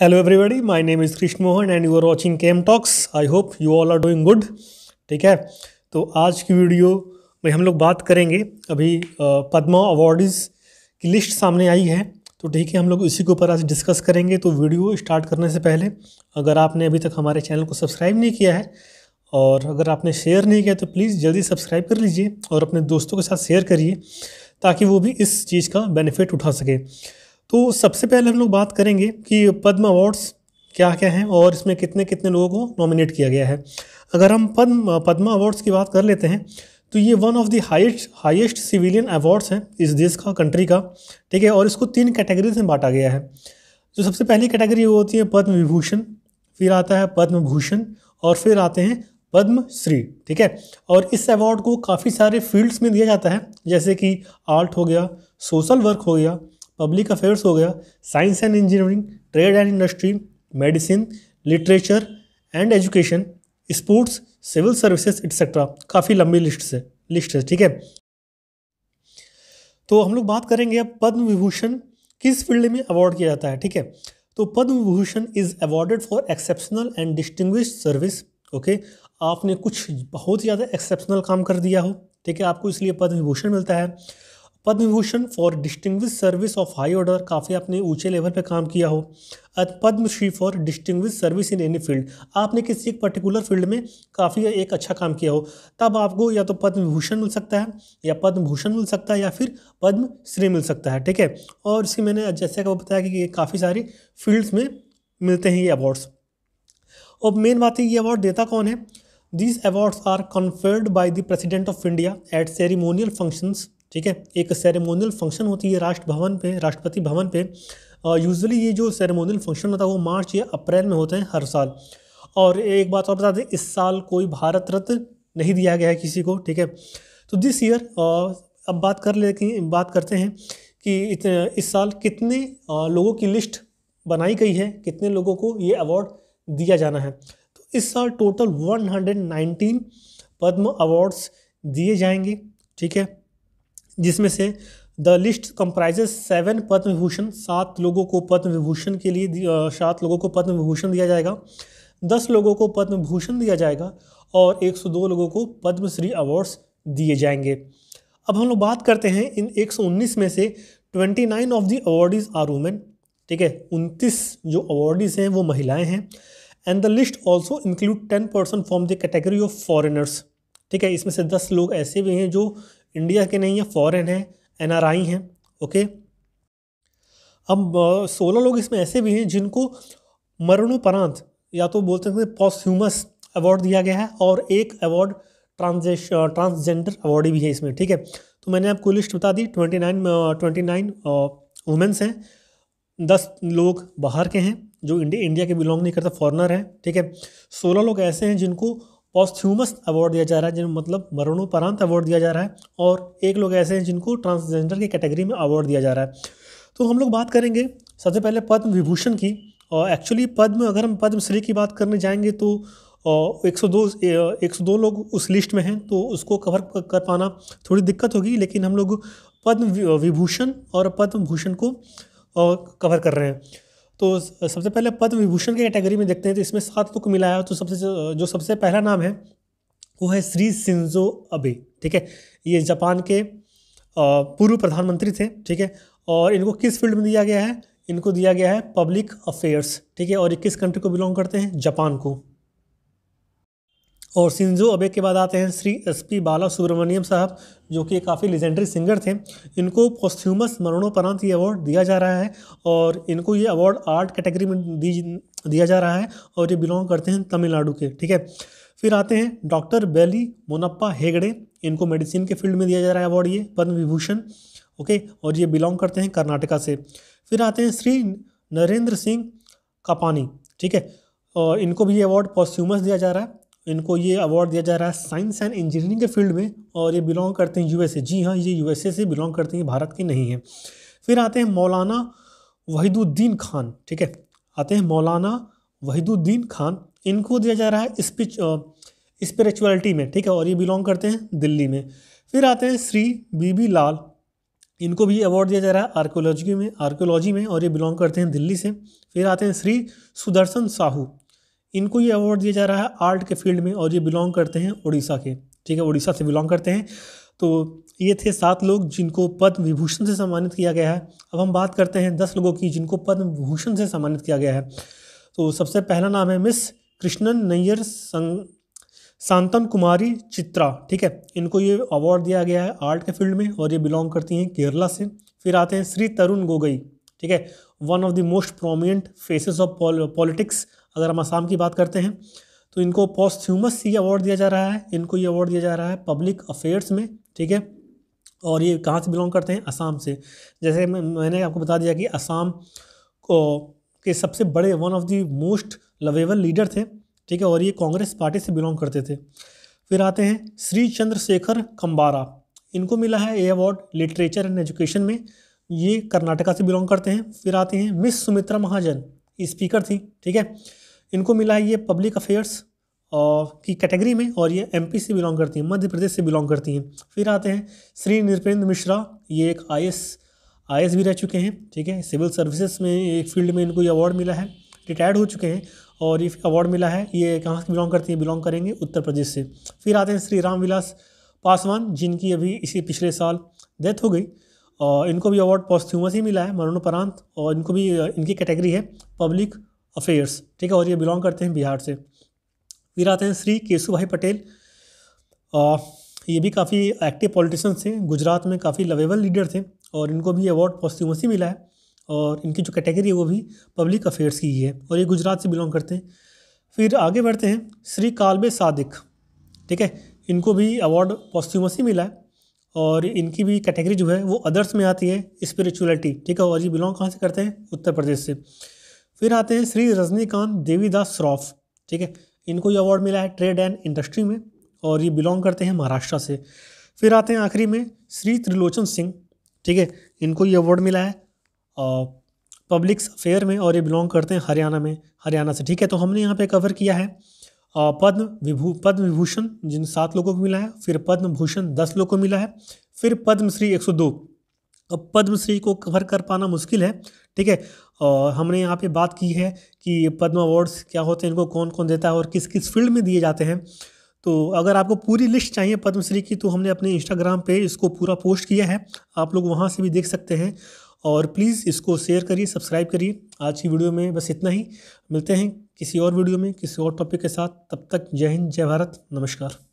hello everybody my name is Krishna Mohan and you are watching Chem Talks I hope you all are doing good ठीक है तो आज की video में हम लोग बात करेंगे अभी पद्मा अवार्डीज़ की लिस्ट सामने आई है तो ठीक है हम लोग इसी के ऊपर आज डिस्कस करेंगे तो वीडियो स्टार्ट करने से पहले अगर आपने अभी तक हमारे चैनल को सब्सक्राइब नहीं किया है और अगर आपने शेयर नहीं किया तो प्लीज़ जल्दी सब्सक्राइब कर लीजिए और अपने दोस्तों के साथ शेयर करिए ताकि वो भी इस चीज़ का बेनिफिट उठा सके तो सबसे पहले हम लोग बात करेंगे कि पद्म अवार्ड्स क्या क्या हैं और इसमें कितने कितने लोगों को नॉमिनेट किया गया है अगर हम पद्म पद्मा अवार्ड्स की बात कर लेते हैं तो ये one of the highest highest civilian awards हैं इस देश का कंट्री का ठीक है और इसको तीन कैटेगरीज में बांटा गया है जो सबसे पहली कैटेगरी वो होती है पद्म विभूषण फिर आता है पद्म भूषण और फिर आते हैं पद्मश्री ठीक है और इस अवार्ड को काफ़ी सारे फील्ड्स में दिया जाता है जैसे कि आर्ट हो गया सोशल वर्क हो गया पब्लिक अफेयर्स हो गया science and engineering trade and industry medicine literature and education sports civil services etcetera काफ़ी लंबी लिस्ट से लिस्ट है ठीक है तो हम लोग बात करेंगे अब पद्म विभूषण किस फील्ड में अवार्ड किया जाता है ठीक है तो Padma Vibhushan is awarded for exceptional and distinguish service okay आपने कुछ बहुत ज़्यादा एक्सेप्शनल काम कर दिया हो ठीक है आपको इसलिए पद्म विभूषण मिलता है Padma Vibhushan for distinguish service of high order काफ़ी आपने ऊंचे लेवल पे काम किया हो Padmashri for distinguish service in any field आपने किसी एक पर्टिकुलर फील्ड में काफ़ी एक अच्छा काम किया हो तब आपको या तो पद्म विभूषण मिल सकता है या पद्म भूषण मिल सकता है या फिर पद्मश्री मिल सकता है ठीक है और इसी मैंने जैसे कि बताया कि काफ़ी सारी फील्ड्स में मिलते हैं ये अवार्ड्स और मेन बात है ये अवार्ड देता कौन है these awards are conferred by the President of India at ceremonial functions ठीक है एक सेरेमोनियल फंक्शन होती है राष्ट्र भवन पे राष्ट्रपति भवन पे यूजुअली ये जो सेरेमोनियल फंक्शन होता है वो मार्च या अप्रैल में होते हैं हर साल और एक बात और बता दें इस साल कोई भारत रत्न नहीं दिया गया है किसी को ठीक है तो दिस ईयर अब बात कर लेते बात करते हैं कि इस साल कितने लोगों की लिस्ट बनाई गई है कितने लोगों को ये अवार्ड दिया जाना है तो इस साल टोटल 119 पद्म अवार्ड्स दिए जाएंगे ठीक है जिसमें से the list comprises seven Padma Vibhushan सात लोगों को पद्म विभूषण के लिए सात लोगों को पद्म विभूषण दिया जाएगा दस लोगों को पद्म भूषण दिया जाएगा और 102 लोगों को पद्मश्री अवार्ड्स दिए जाएंगे अब हम लोग बात करते हैं इन 119 में से 29 of the awardees are women ठीक है उनतीस जो अवार्डीज हैं वो महिलाएं हैं and the list also include 10 percent from the category of foreigners ठीक है इसमें से 10 लोग ऐसे भी हैं जो इंडिया के नहीं है फॉरेन है एन हैं ओके अब सोलह लोग इसमें ऐसे भी हैं जिनको मरणोपरांत या तो बोलते हैं पॉस्यूमस अवार्ड दिया गया है और एक अवार्ड ट्रांसजेश ट्रांसजेंडर अवार्ड भी है इसमें ठीक है तो मैंने आपको लिस्ट बता दी twenty nine twenty nine womens हैं दस लोग बाहर के हैं जो इंडिया इंडिया के बिलोंग नहीं करते फॉरनर हैं ठीक है सोलह लोग ऐसे हैं जिनको पॉस्थ्यूमस अवार्ड दिया जा रहा है जिन मतलब मरणोपरांत अवार्ड दिया जा रहा है और एक लोग ऐसे हैं जिनको ट्रांसजेंडर की कैटेगरी में अवार्ड दिया जा रहा है तो हम लोग बात करेंगे सबसे पहले पद्म विभूषण की और एक्चुअली पद्म अगर हम पद्मश्री की बात करने जाएंगे तो एक सौ दो एक सौ दो लोग उस लिस्ट में हैं तो उसको कवर कर पाना थोड़ी दिक्कत होगी लेकिन हम लोग पद्म विभूषण और पद्म भूषण को कवर कर रहे हैं तो सबसे पहले पद्म विभूषण की कैटेगरी में देखते हैं तो इसमें सात लोग मिला है तो सबसे जो सबसे पहला नाम है वो है श्री सिंजो अबे ठीक है ये जापान के पूर्व प्रधानमंत्री थे ठीक है और इनको किस फील्ड में दिया गया है इनको दिया गया है पब्लिक अफेयर्स ठीक है और ये किस कंट्री को बिलोंग करते हैं जापान को और सिंजो अबे के बाद आते हैं श्री एस पी बाला सुब्रमण्यम साहब जो कि काफ़ी लेजेंडरी सिंगर थे इनको पोस्थ्यूमस मरणोपरांत ये अवार्ड दिया जा रहा है और इनको ये अवार्ड आर्ट कैटेगरी में दी दिया जा रहा है और ये बिलोंग करते हैं तमिलनाडु के ठीक है फिर आते हैं डॉक्टर बेली मोनप्पा हेगड़े इनको मेडिसिन के फील्ड में दिया जा रहा है अवार्ड ये पद्म विभूषण ओके और ये बिलोंग करते हैं कर्नाटका से फिर आते हैं श्री नरेंद्र सिंह कापानी ठीक है और इनको भी ये अवार्ड पॉस्यूमस दिया जा रहा है इनको ये अवार्ड दिया जा रहा है साइंस एंड इंजीनियरिंग के फील्ड में और ये बिलोंग करते हैं यूएसए जी हाँ ये यूएसए से बिलोंग करते हैं भारत के नहीं हैं फिर आते हैं मौलाना वहीदुद्दीन खान ठीक है आते हैं मौलाना वहीदुद्दीन खान इनको दिया जा रहा है स्पिच स्परिचुअलिटी में ठीक है और ये बिलोंग करते हैं दिल्ली में फिर आते हैं श्री बीबी लाल इनको भी अवार्ड दिया जा रहा है आर्कोलॉजी में आर्कोलॉजी में और ये बिलोंग करते हैं दिल्ली से फिर आते हैं श्री सुदर्शन साहू इनको ये अवार्ड दिया जा रहा है आर्ट के फील्ड में और ये बिलोंग करते हैं उड़ीसा के ठीक है उड़ीसा से बिलोंग करते हैं तो ये थे सात लोग जिनको पद्म विभूषण से सम्मानित किया गया है अब हम बात करते हैं दस लोगों की जिनको पद्म विभूषण से सम्मानित किया गया है तो सबसे पहला नाम है मिस कृष्णन नैयर संग शांतन कुमारी चित्रा ठीक है इनको ये अवार्ड दिया गया है आर्ट के फील्ड में और ये बिलोंग करती हैं केरला से फिर आते हैं श्री तरुण गोगई ठीक है one of the most prominent faces of politics अगर हम आसाम की बात करते हैं तो इनको पॉस्थ्यूमस ये अवार्ड दिया जा रहा है इनको ये अवार्ड दिया जा रहा है पब्लिक अफेयर्स में ठीक है और ये कहाँ से बिलोंग करते हैं असम से जैसे मैंने आपको बता दिया कि असम को के सबसे बड़े one of the most lovable leader थे ठीक है और ये कांग्रेस पार्टी से बिलोंग करते थे फिर आते हैं श्री चंद्रशेखर कम्बारा इनको मिला है ये अवार्ड लिटरेचर एंड एजुकेशन में ये कर्नाटका से बिलोंग करते हैं फिर आते हैं मिस सुमित्रा महाजन स्पीकर थी ठीक है इनको मिला है ये पब्लिक अफेयर्स और की कैटेगरी में और ये एम से बिलोंग करती हैं मध्य प्रदेश से बिलोंग करती हैं फिर आते हैं श्री नृपेंद्र मिश्रा ये एक आई एस भी रह चुके हैं ठीक है सिविल सर्विसेज में एक फील्ड में इनको ये अवार्ड मिला है रिटायर्ड हो चुके हैं और ये अवार्ड मिला है ये कहाँ से बिलोंग करती हैं बिलोंग करेंगे उत्तर प्रदेश से फिर आते हैं श्री रामविलास पासवान जिनकी अभी इसी पिछले साल डेथ हो गई और इनको भी अवार्ड पॉस्थ्यूमस ही मिला है मरणोपरांत और इनको भी इनकी कैटेगरी है पब्लिक अफेयर्स ठीक है और ये बिलोंग करते हैं बिहार से फिर आते हैं श्री केशुभाई पटेल ये भी काफ़ी एक्टिव पॉलिटिशन थे गुजरात में काफ़ी लवेबल लीडर थे और इनको भी अवार्ड पॉस्थ्यूमस ही मिला है और इनकी जो कैटेगरी है वो भी पब्लिक अफेयर्स की ही है और ये गुजरात से बिलोंग करते हैं फिर आगे बढ़ते हैं श्री कालबे सादिक ठीक है इनको भी अवार्ड पॉस्थ्यूमस ही मिला है और इनकी भी कैटेगरी जो है वो अदर्स में आती है स्पिरिचुअलिटी ठीक है और ये बिलोंग कहाँ से करते हैं उत्तर प्रदेश से फिर आते हैं श्री रजनीकांत देवीदास श्रॉफ ठीक है इनको ये अवार्ड मिला है ट्रेड एंड इंडस्ट्री में और ये बिलोंग करते हैं महाराष्ट्र से फिर आते हैं आखिरी में श्री त्रिलोचन सिंह ठीक है इनको ये अवार्ड मिला है पब्लिक्स अफेयर में और ये बिलोंग करते हैं हरियाणा में हरियाणा से ठीक है तो हमने यहाँ पे कवर किया है पद्म विभू पद्म विभूषण जिन सात लोगों को मिला है फिर पद्म भूषण दस लोगों को मिला है फिर पद्मश्री एक सौ दो अब पद्मश्री को कवर कर पाना मुश्किल है ठीक है और हमने यहाँ पे बात की है कि पद्म अवार्ड्स क्या होते हैं इनको कौन कौन देता है और किस किस फील्ड में दिए जाते हैं तो अगर आपको पूरी लिस्ट चाहिए पद्मश्री की तो हमने अपने इंस्टाग्राम पे इसको पूरा पोस्ट किया है आप लोग वहाँ से भी देख सकते हैं और प्लीज़ इसको शेयर करिए सब्सक्राइब करिए आज की वीडियो में बस इतना ही मिलते हैं किसी और वीडियो में किसी और टॉपिक के साथ तब तक जय हिंद जय भारत नमस्कार